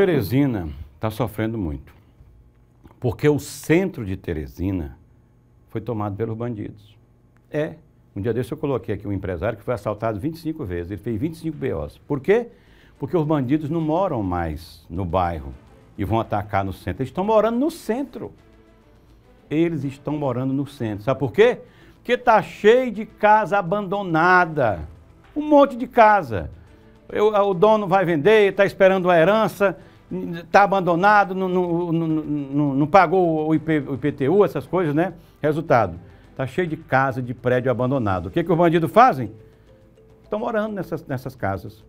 Teresina está sofrendo muito, porque o centro de Teresina foi tomado pelos bandidos. É. Um dia desse eu coloquei aqui um empresário que foi assaltado 25 vezes, ele fez 25 BOs. Por quê? Porque os bandidos não moram mais no bairro e vão atacar no centro. Eles estão morando no centro. Eles estão morando no centro. Sabe por quê? Porque está cheio de casa abandonada. Um monte de casa. Eu, o dono vai vender, está esperando a herança, está abandonado, não, não, não, não pagou o, IP, o, IPTU, essas coisas, né? Resultado, está cheio de casa, de prédio abandonado. O que, que os bandidos fazem? Estão morando nessas, nessas casas.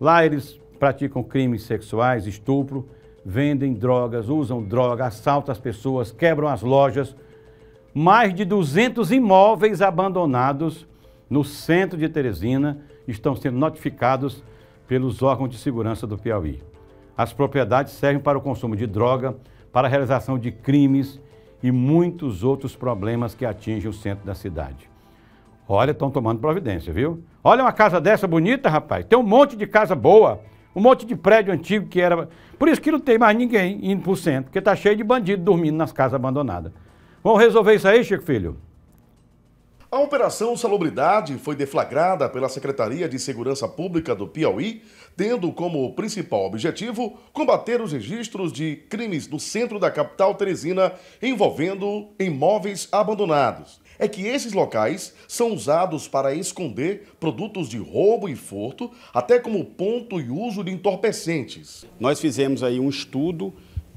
Lá eles praticam crimes sexuais, estupro, vendem drogas, usam droga, assaltam as pessoas, quebram as lojas. Mais de 200 imóveis abandonados no centro de Teresina estão sendo notificados pelos órgãos de segurança do Piauí. As propriedades servem para o consumo de droga, para a realização de crimes e muitos outros problemas que atingem o centro da cidade. Olha, estão tomando providência, viu? Olha uma casa dessa bonita, rapaz. Tem um monte de casa boa, um monte de prédio antigo que era. Por isso que não tem mais ninguém indo para o centro, porque está cheio de bandido dormindo nas casas abandonadas. Vamos resolver isso aí, Chico Filho? A Operação Salubridade foi deflagrada pela Secretaria de Segurança Pública do Piauí, tendo como principal objetivo combater os registros de crimes no centro da capital teresina envolvendo imóveis abandonados. É que esses locais são usados para esconder produtos de roubo e furto, até como ponto e uso de entorpecentes. Nós fizemos aí um estudo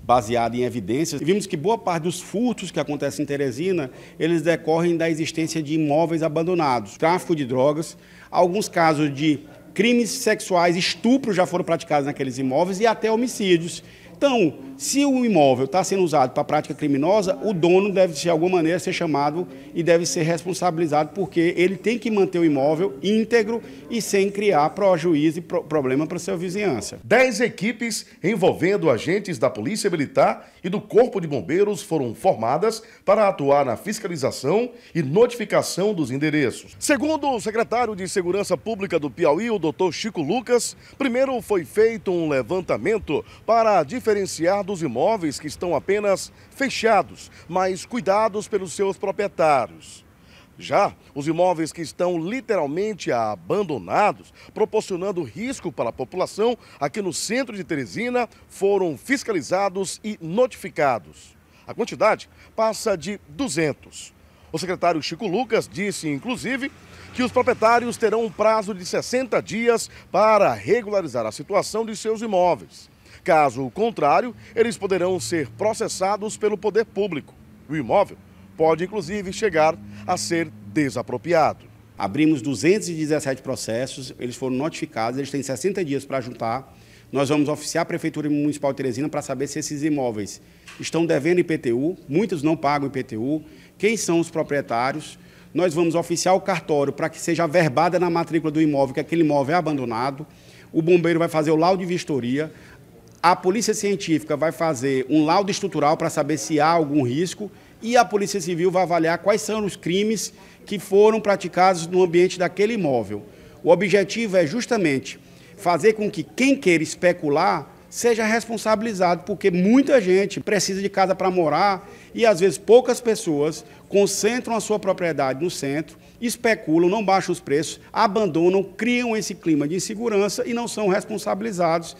baseada em evidências. vimos que boa parte dos furtos que acontecem em Teresina, eles decorrem da existência de imóveis abandonados, tráfico de drogas, alguns casos de crimes sexuais, estupros já foram praticados naqueles imóveis e até homicídios. Então, se o imóvel está sendo usado para prática criminosa, o dono deve, de alguma maneira, ser chamado e deve ser responsabilizado, porque ele tem que manter o imóvel íntegro e sem criar prejuízo e problema para a sua vizinhança. Dez equipes envolvendo agentes da Polícia Militar e do Corpo de Bombeiros foram formadas para atuar na fiscalização e notificação dos endereços. Segundo o secretário de Segurança Pública do Piauí, o doutor Chico Lucas, primeiro foi feito um levantamento para a diferenciar dos imóveis que estão apenas fechados, mas cuidados pelos seus proprietários. Já os imóveis que estão literalmente abandonados, proporcionando risco para a população aqui no centro de Teresina, foram fiscalizados e notificados. A quantidade passa de 200. O secretário Chico Lucas disse, inclusive, que os proprietários terão um prazo de 60 dias para regularizar a situação de seus imóveis. Caso contrário, eles poderão ser processados pelo poder público. O imóvel pode, inclusive, chegar a ser desapropriado. Abrimos 217 processos, eles foram notificados, eles têm 60 dias para juntar. Nós vamos oficiar a Prefeitura Municipal de Teresina para saber se esses imóveis estão devendo IPTU, muitos não pagam IPTU, quem são os proprietários. Nós vamos oficiar o cartório para que seja averbada na matrícula do imóvel, que aquele imóvel é abandonado. O bombeiro vai fazer o laudo de vistoria, a polícia científica vai fazer um laudo estrutural para saber se há algum risco e a polícia civil vai avaliar quais são os crimes que foram praticados no ambiente daquele imóvel. O objetivo é justamente fazer com que quem queira especular seja responsabilizado, porque muita gente precisa de casa para morar e às vezes poucas pessoas concentram a sua propriedade no centro, especulam, não baixam os preços, abandonam, criam esse clima de insegurança e não são responsabilizados.